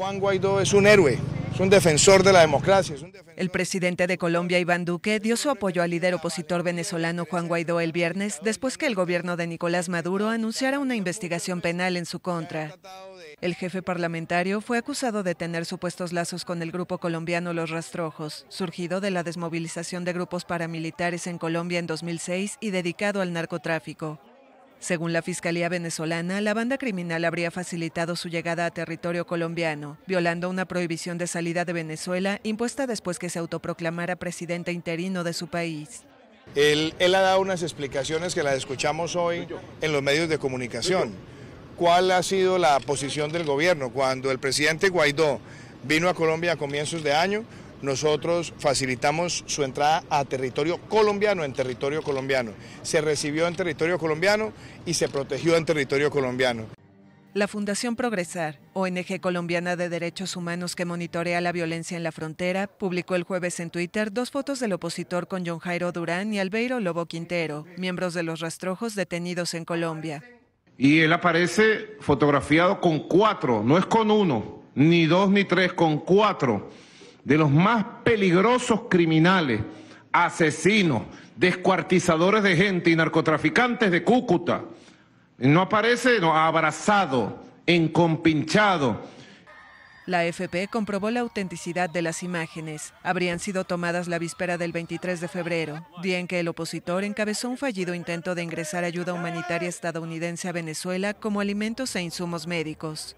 Juan Guaidó es un héroe, es un defensor de la democracia. El presidente de Colombia, Iván Duque, dio su apoyo al líder opositor venezolano Juan Guaidó el viernes después que el gobierno de Nicolás Maduro anunciara una investigación penal en su contra. El jefe parlamentario fue acusado de tener supuestos lazos con el grupo colombiano Los Rastrojos, surgido de la desmovilización de grupos paramilitares en Colombia en 2006 y dedicado al narcotráfico. Según la Fiscalía venezolana, la banda criminal habría facilitado su llegada a territorio colombiano, violando una prohibición de salida de Venezuela impuesta después que se autoproclamara presidente interino de su país. Él, ha dado unas explicaciones que las escuchamos hoy en los medios de comunicación. ¿Cuál ha sido la posición del gobierno cuando el presidente Guaidó vino a Colombia a comienzos de año? nosotros facilitamos su entrada a territorio colombiano, en territorio colombiano. Se recibió en territorio colombiano y se protegió en territorio colombiano. La Fundación Progresar, ONG colombiana de derechos humanos que monitorea la violencia en la frontera, publicó el jueves en Twitter dos fotos del opositor con John Jairo Durán y Albeiro Lobo Quintero, miembros de los rastrojos detenidos en Colombia. Y él aparece fotografiado con cuatro, no es con uno, ni dos, ni tres, con cuatro de los más peligrosos criminales, asesinos, descuartizadores de gente y narcotraficantes de Cúcuta. No aparece no, abrazado, encompinchado. La FP comprobó la autenticidad de las imágenes. Habrían sido tomadas la víspera del 23 de febrero, día en que el opositor encabezó un fallido intento de ingresar ayuda humanitaria estadounidense a Venezuela como alimentos e insumos médicos.